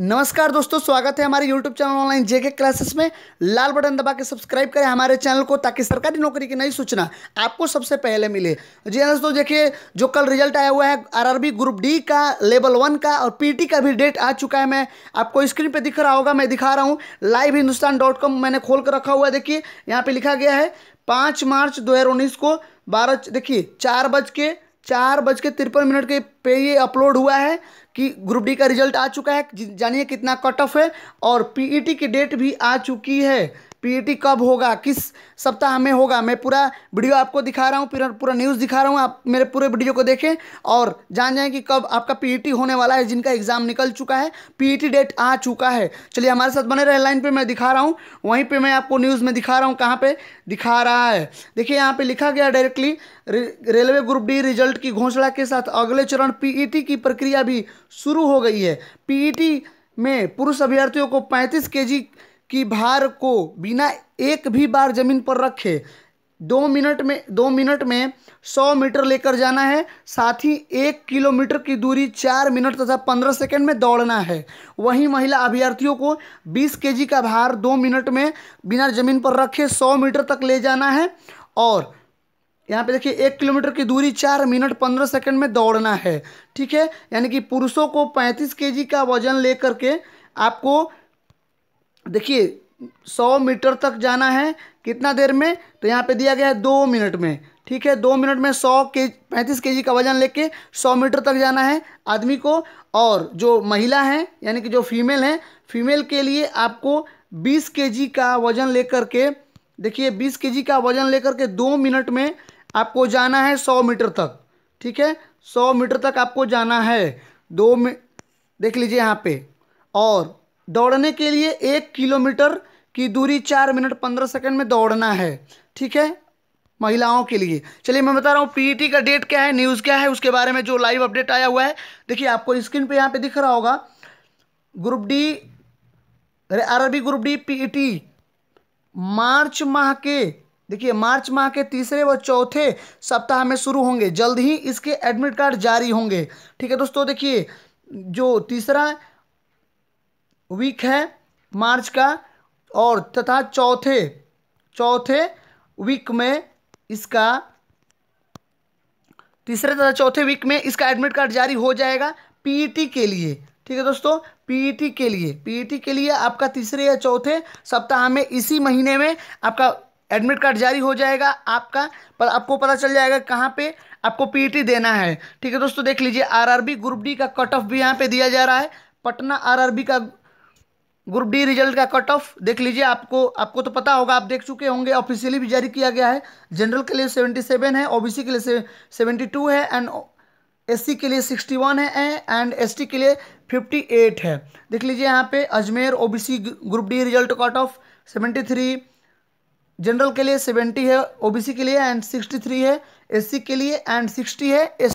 नमस्कार दोस्तों स्वागत है हमारे YouTube channel online JK classes में लाल बटन दबा के सब्सक्राइब करें हमारे चैनल को ताकि सरकारी नौकरी की नई सूचना आपको सबसे पहले मिले जी हाँ दोस्तों देखिए जो कल रिजल्ट आया हुआ है आरआरबी ग्रुप डी का लेवल वन का और पीटी का भी डेट आ चुका है मैं आपको स्क्रीन पर दिख रहा होगा मैं दिखा रहा हूँ लाइव हिंदुस्तान डॉट कॉम मैंने खोल कर रखा हुआ है देखिए यहाँ पर लिखा गया है पाँच मार्च दो को बारह देखिए चार बज के चार बज के तिरपन मिनट के पे ये अपलोड हुआ है कि ग्रुप डी का रिजल्ट आ चुका है जानिए कितना कट ऑफ है और पीईटी की डेट भी आ चुकी है पीईटी कब होगा किस सप्ताह में होगा मैं पूरा वीडियो आपको दिखा रहा हूँ पूरा पूरा न्यूज़ दिखा रहा हूँ आप मेरे पूरे वीडियो को देखें और जान जाएं कि कब आपका पीईटी होने वाला है जिनका एग्ज़ाम निकल चुका है पीईटी डेट आ चुका है चलिए हमारे साथ बने रहे लाइन पर मैं दिखा रहा हूँ वहीं पर मैं आपको न्यूज़ में दिखा रहा हूँ कहाँ पर दिखा रहा है देखिए यहाँ पर लिखा गया directly railway group D result की घोषणा के साथ अगले चरण पीईटी की प्रक्रिया भी शुरू हो गई है पीईटी में पुरुष अभ्यर्थियों को पैंतीस के की भार को बिना एक भी बार ज़मीन पर रखे दो मिनट में दो मिनट में सौ मीटर लेकर जाना है साथ ही एक किलोमीटर की दूरी चार मिनट तथा पंद्रह सेकंड में दौड़ना है वहीं महिला अभ्यर्थियों को बीस केजी का भार दो मिनट में बिना ज़मीन पर रखे सौ मीटर तक ले जाना है और यहाँ पे देखिए एक किलोमीटर की दूरी चार मिनट पंद्रह सेकंड में दौड़ना है ठीक है यानी कि पुरुषों को पैंतीस के का वजन ले करके आपको देखिए सौ मीटर तक जाना है कितना देर में तो यहाँ पे दिया गया है दो मिनट में ठीक है दो मिनट में सौ के पैंतीस के का वजन लेके सौ मीटर तक जाना है आदमी को और जो महिला है यानी कि जो फीमेल है फीमेल के लिए आपको बीस के का वजन लेकर के देखिए बीस के का वजन लेकर के दो मिनट में आपको जाना है सौ मीटर तक ठीक है सौ मीटर तक आपको जाना है दो मिनट देख लीजिए यहाँ पर और दौड़ने के लिए एक किलोमीटर की दूरी चार मिनट पंद्रह सेकंड में दौड़ना है ठीक है महिलाओं के लिए चलिए मैं बता रहा हूँ पीईटी e का डेट क्या है न्यूज़ क्या है उसके बारे में जो लाइव अपडेट आया हुआ है देखिए आपको स्क्रीन पे यहाँ पे दिख रहा होगा ग्रुप डी अरे अरबी ग्रुप डी पीईटी मार्च माह के देखिए मार्च माह के तीसरे व चौथे सप्ताह में शुरू होंगे जल्द ही इसके एडमिट कार्ड जारी होंगे ठीक है दोस्तों देखिए जो तीसरा वीक है मार्च का और तथा चौथे चौथे वीक में इसका तीसरे तथा चौथे वीक में इसका एडमिट कार्ड जारी हो जाएगा पीईटी e के लिए ठीक है दोस्तों पीईटी e के लिए पीईटी e के लिए आपका तीसरे या चौथे सप्ताह में इसी महीने में आपका एडमिट कार्ड जारी हो जाएगा आपका पर आपको पता चल जाएगा कहाँ पे आपको पीईटी देना है ठीक है दोस्तों देख लीजिए आरआरबी ग्रुप डी का कट ऑफ भी यहाँ पे दिया जा रहा है पटना आरआरबी का ग्रुप डी रिजल्ट का कट ऑफ देख लीजिए आपको आपको तो पता होगा आप देख चुके होंगे ऑफिशियली भी जारी किया गया है जनरल के लिए सेवेंटी सेवन है ओबीसी के लिए सेवेंटी टू है एंड एससी के लिए सिक्सटी वन है एंड एसटी के लिए फिफ्टी एट है देख लीजिए यहाँ पे Ajmer OBC group D result cut off seventy three general के लिए सेवेंटी है ओबीसी के लिए एंड सिक्सटी थ्री है एस के लिए एंड सिक्सटी है एस